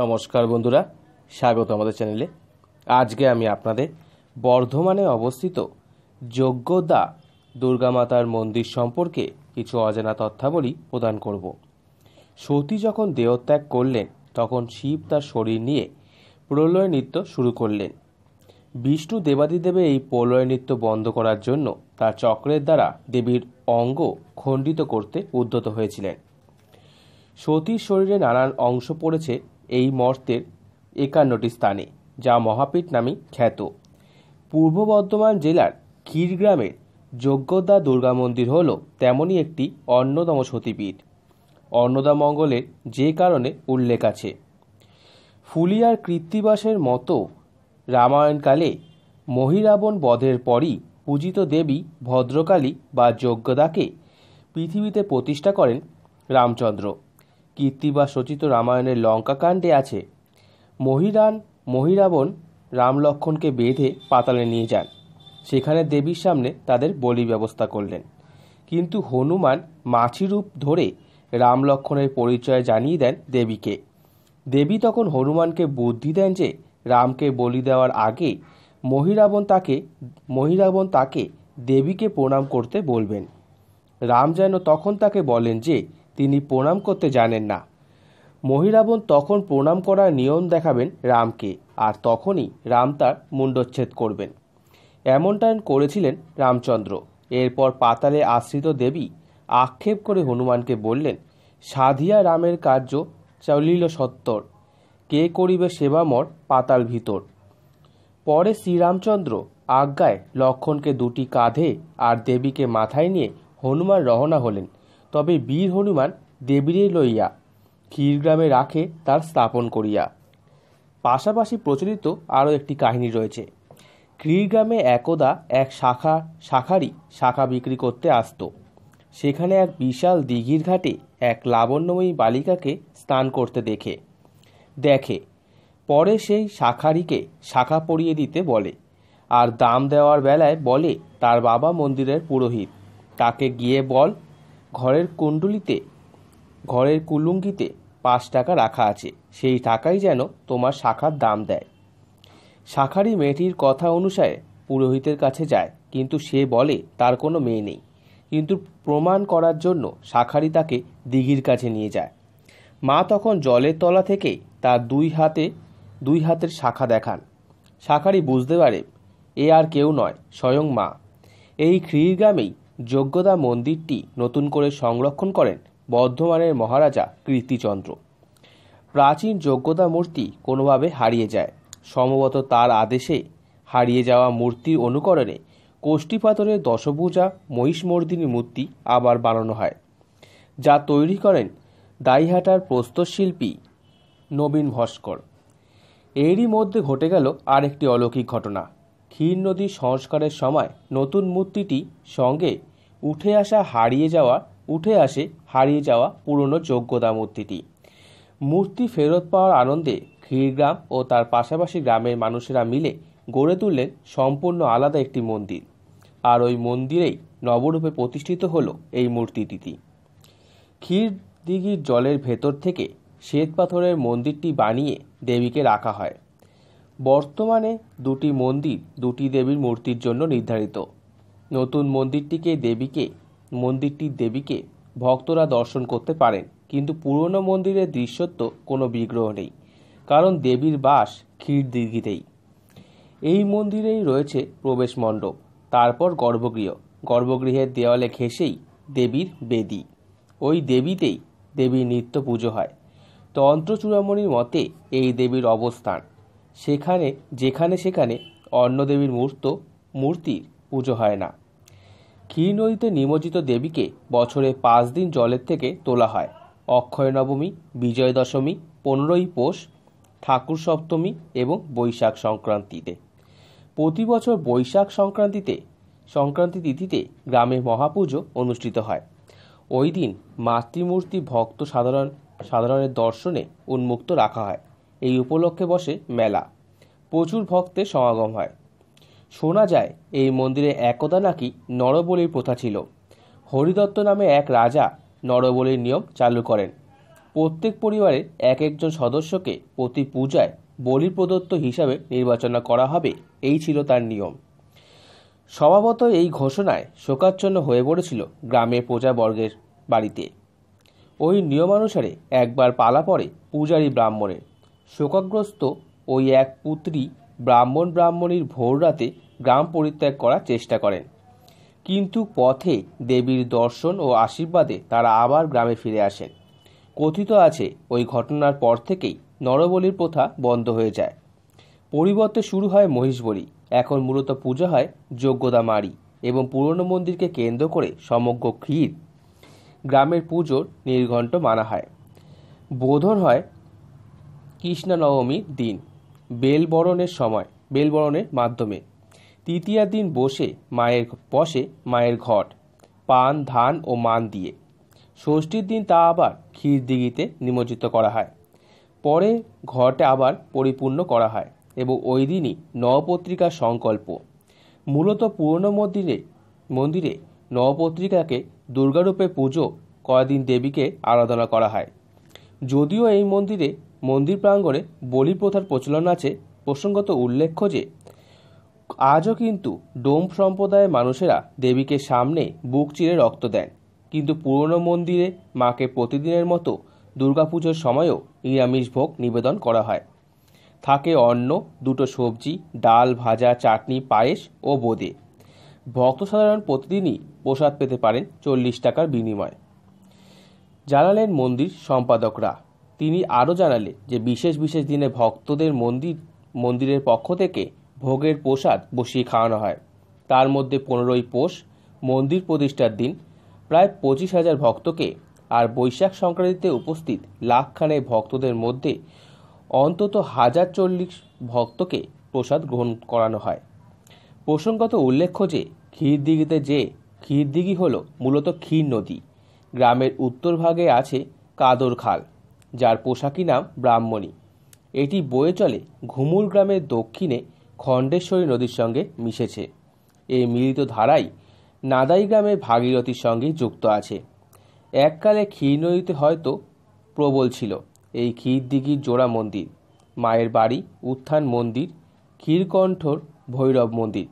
নমস্কার বন্ধুরা স্বাগত আমাদের চ্যানেলে আজকে আমি আপনাদের বর্ধমানে অবস্থিত যোগ্যদা দুর্গামাতার মন্দির সম্পর্কে কিছু অজানা তথ্যাবলী প্রদান করব সতী যখন দেহত্যাগ করলেন তখন শিব তার শরীর নিয়ে প্রলয় নৃত্য শুরু করলেন বিষ্ণু দেবাদিদেবের এই প্রলয় নৃত্য বন্ধ করার জন্য তার চক্রের দ্বারা দেবীর অঙ্গ খণ্ডিত করতে উদ্যত হয়েছিলেন সতীর শরীরে নানান অংশ পড়েছে এই মর্তের একান্নটি স্থানে যা মহাপীঠ নামে খ্যাত পূর্ব বর্ধমান জেলার ক্ষীরগ্রামের যজ্ঞদা দুর্গা মন্দির হল তেমনই একটি অন্যতম সতীপীঠ অন্নদা মঙ্গলের যে কারণে উল্লেখ আছে ফুলিয়ার কৃত্তিবাসের মতো রামায়ণকালে মহিরাবণ বধের পরই পূজিত দেবী ভদ্রকালী বা যজ্ঞদাকে পৃথিবীতে প্রতিষ্ঠা করেন রামচন্দ্র কীর্তি বা সচিত রামায়ণের লঙ্কাকাণ্ডে আছে মহিরান মহিরাবণ রামলক্ষণকে বেঁধে পাতালে নিয়ে যান সেখানে দেবীর সামনে তাদের বলি ব্যবস্থা করলেন কিন্তু হনুমান মাছি রূপ ধরে রাম লক্ষণের পরিচয় জানিয়ে দেন দেবীকে দেবী তখন হনুমানকে বুদ্ধি দেন যে রামকে বলি দেওয়ার আগে মহিরাবণ তাকে মহিরাবণ তাকে দেবীকে প্রণাম করতে বলবেন রাম যেন তখন তাকে বলেন যে তিনি প্রণাম করতে জানেন না মহিরাবণ তখন প্রণাম করার নিয়ম দেখাবেন রামকে আর তখনই রাম তার মুণ্ডচ্ছেদ করবেন এমনটা করেছিলেন রামচন্দ্র এরপর পাতালে আশ্রিত দেবী আক্ষেপ করে হনুমানকে বললেন সাধিয়া রামের কার্য চলিল সত্তর কে করিবে সেবামর পাতাল ভিতর পরে শ্রীরামচন্দ্র আজ্ঞায় লক্ষণকে দুটি কাঁধে আর দেবীকে মাথায় নিয়ে হনুমান রহনা হলেন তবে বীর হনুমান দেবীরে লইয়া ক্ষীরগ্রামে রাখে তার স্থাপন করিয়া পাশাপাশি প্রচলিত আরও একটি কাহিনী রয়েছে ক্ষীরগ্রামে একদা এক শাখা শাখারি শাখা বিক্রি করতে আসত সেখানে এক বিশাল দিঘির ঘাটে এক লাবণ্যময়ী বালিকাকে স্নান করতে দেখে দেখে পরে সেই শাখারিকে শাখা পরিয়ে দিতে বলে আর দাম দেওয়ার বেলায় বলে তার বাবা মন্দিরের পুরোহিত তাকে গিয়ে বল ঘরের কুণ্ডুলিতে ঘরের কুলুঙ্গিতে পাঁচ টাকা রাখা আছে সেই টাকাই যেন তোমার শাখার দাম দেয় শাখারি মেয়েটির কথা অনুসারে পুরোহিতের কাছে যায় কিন্তু সে বলে তার কোনো মেয়ে নেই কিন্তু প্রমাণ করার জন্য শাখারি তাকে দিঘির কাছে নিয়ে যায় মা তখন জলের তলা থেকে তার দুই হাতে দুই হাতের শাখা দেখান শাখারি বুঝতে পারে এ আর কেউ নয় স্বয়ং মা এই গ্রামেই যোগ্যদা মন্দিরটি নতুন করে সংরক্ষণ করেন বর্ধমানের মহারাজা কীর্তিচন্দ্র প্রাচীন যোগ্যতা মূর্তি কোনোভাবে হারিয়ে যায় সম্ভবত তার আদেশে হারিয়ে যাওয়া মূর্তির অনুকরণে কোষ্ঠীপাথরের দশভূজা মর্দিনী মূর্তি আবার বানানো হয় যা তৈরি করেন দাইহাটার প্রস্তরশিল্পী নবীন ভস্কর এরই মধ্যে ঘটে গেল আরেকটি অলৌকিক ঘটনা ক্ষীর নদী সংস্কারের সময় নতুন মূর্তিটি সঙ্গে উঠে আসা হারিয়ে যাওয়া উঠে আসে হারিয়ে যাওয়া পুরনো যোগ্যতা মূর্তিটি মূর্তি ফেরত পাওয়ার আনন্দে ক্ষীরগ্রাম ও তার পাশাপাশি গ্রামের মানুষেরা মিলে গড়ে তুললেন সম্পূর্ণ আলাদা একটি মন্দির আর ওই মন্দিরেই নবরূপে প্রতিষ্ঠিত হল এই মূর্তিটি ক্ষীর দিঘির জলের ভেতর থেকে শ্বেত পাথরের মন্দিরটি বানিয়ে দেবীকে রাখা হয় বর্তমানে দুটি মন্দির দুটি দেবীর মূর্তির জন্য নির্ধারিত নতুন মন্দিরটিকে দেবীকে মন্দিরটির দেবীকে ভক্তরা দর্শন করতে পারেন কিন্তু পুরনো মন্দিরের দৃশ্যত্ব কোনো বিগ্রহ নেই কারণ দেবীর বাস ক্ষীর দীর্ঘিতেই এই মন্দিরেই রয়েছে প্রবেশ মণ্ডপ তারপর গর্ভগৃহ গর্ভগৃহের দেওয়ালে ঘেঁষেই দেবীর বেদী ওই দেবীতেই দেবীর নিত্য পুজো হয় তন্ত্র চূড়ামণির মতে এই দেবীর অবস্থান সেখানে যেখানে সেখানে অন্নদেবীর মূর্ত মূর্তির পুজো হয় না ক্ষীর নদীতে নিমজ্জিত দেবীকে বছরে পাঁচ দিন জলের থেকে তোলা হয় অক্ষয় নবমী বিজয় দশমী পনেরোই পোষ ঠাকুর সপ্তমী এবং বৈশাখ সংক্রান্তিতে প্রতি বছর বৈশাখ সংক্রান্তিতে সংক্রান্তি তিথিতে গ্রামে মহাপুজো অনুষ্ঠিত হয় ওই দিন মাতৃমূর্তি ভক্ত সাধারণ সাধারণের দর্শনে উন্মুক্ত রাখা হয় এই উপলক্ষে বসে মেলা প্রচুর ভক্তের সমাগম হয় শোনা যায় এই মন্দিরে একদা নাকি নরবলির প্রথা ছিল হরিদত্ত নামে এক রাজা নরবলির নিয়ম চালু করেন প্রত্যেক পরিবারে এক একজন সদস্যকে প্রতি পূজায় বলি প্রদত্ত হিসাবে নির্বাচনা করা হবে এই ছিল তার নিয়ম স্বভাবত এই ঘোষণায় শোকাচ্ছন্ন হয়ে পড়েছিল গ্রামের প্রজাবর্গের বাড়িতে ওই নিয়মানুসারে একবার পালা পড়ে পূজারী ব্রাহ্মণের শোকাগ্রস্ত ওই এক পুত্রী ব্রাহ্মণ ব্রাহ্মণীর ভোর রাতে গ্রাম পরিত্যাগ করার চেষ্টা করেন কিন্তু পথে দেবীর দর্শন ও আশীর্বাদে তারা আবার গ্রামে ফিরে আসেন কথিত আছে ওই ঘটনার পর থেকেই নরবলির প্রথা বন্ধ হয়ে যায় পরিবর্তে শুরু হয় মহিষবলি এখন মূলত পূজা হয় যোগ্যতা মারি এবং পুরনো মন্দিরকে কেন্দ্র করে সমগ্র ক্ষীর গ্রামের পুজোর নির্ঘণ্ট মানা হয় বোধন হয় কৃষ্ণনবমীর দিন বেলবরণের সময় বেলবরণের মাধ্যমে তৃতীয় দিন বসে মায়ের বসে মায়ের ঘট পান ধান ও মান দিয়ে ষষ্ঠীর দিন তা আবার ক্ষীর দিঘিতে নিমজ্জিত করা হয় পরে ঘটে আবার পরিপূর্ণ করা হয় এবং ওই দিনই নবপত্রিকার সংকল্প মূলত পুরনো মন্দিরে মন্দিরে নবপত্রিকাকে দুর্গারূপে পুজো কয়দিন দেবীকে আরাধনা করা হয় যদিও এই মন্দিরে মন্দির প্রাঙ্গণে বলি প্রথার প্রচলন আছে প্রসঙ্গত উল্লেখ্য যে আজও কিন্তু ডোম সম্প্রদায়ের মানুষেরা দেবীকে সামনে বুক চিরে রক্ত দেন কিন্তু পুরনো মন্দিরে মাকে প্রতিদিনের মতো দুর্গাপুজোর সময়ও নিরামিষ ভোগ নিবেদন করা হয় থাকে অন্ন দুটো সবজি ডাল ভাজা চাটনি পায়েস ও বোদে ভক্ত সাধারণ প্রতিদিনই প্রসাদ পেতে পারেন চল্লিশ টাকার বিনিময়ে জানালেন মন্দির সম্পাদকরা তিনি আরও জানালে যে বিশেষ বিশেষ দিনে ভক্তদের মন্দির মন্দিরের পক্ষ থেকে ভোগের প্রসাদ বসিয়ে খাওয়ানো হয় তার মধ্যে পনেরোই পোষ মন্দির প্রতিষ্ঠার দিন প্রায় পঁচিশ হাজার ভক্তকে আর বৈশাখ সংক্রান্তিতে উপস্থিত লাখখানে ভক্তদের মধ্যে অন্তত হাজার চল্লিশ ভক্তকে প্রসাদ গ্রহণ করানো হয় প্রসঙ্গত উল্লেখ্য যে ক্ষীরদিঘিতে যে ক্ষীরদিঘি হল মূলত ক্ষীর নদী গ্রামের উত্তর ভাগে আছে কাদর খাল যার পোশাকি নাম ব্রাহ্মণী এটি বয়ে চলে ঘুমুর গ্রামের দক্ষিণে খণ্ডেশ্বরী নদীর সঙ্গে মিশেছে এই মিলিত ধারাই নাদাই গ্রামের ভাগীরথীর সঙ্গে যুক্ত আছে এককালে ক্ষীর নদীতে হয়তো প্রবল ছিল এই ক্ষীরদিঘির জোড়া মন্দির মায়ের বাড়ি উত্থান মন্দির ক্ষীরকণ্ঠর ভৈরব মন্দির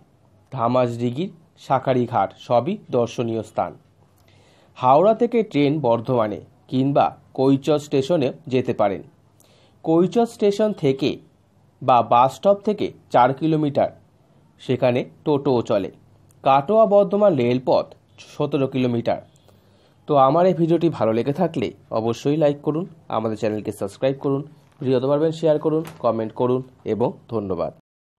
ধামাজদিঘির শাখারি ঘাট সবই দর্শনীয় স্থান হাওড়া থেকে ট্রেন বর্ধমানে কিংবা কৈচর স্টেশনে যেতে পারেন কৈচর স্টেশন থেকে বা বাস স্টপ থেকে চার কিলোমিটার সেখানে টোটোও চলে কাটোয়া বর্ধমান রেলপথ সতেরো কিলোমিটার তো আমার এই ভিডিওটি ভালো লেগে থাকলে অবশ্যই লাইক করুন আমাদের চ্যানেলকে সাবস্ক্রাইব করুন ভিডিও পারবেন শেয়ার করুন কমেন্ট করুন এবং ধন্যবাদ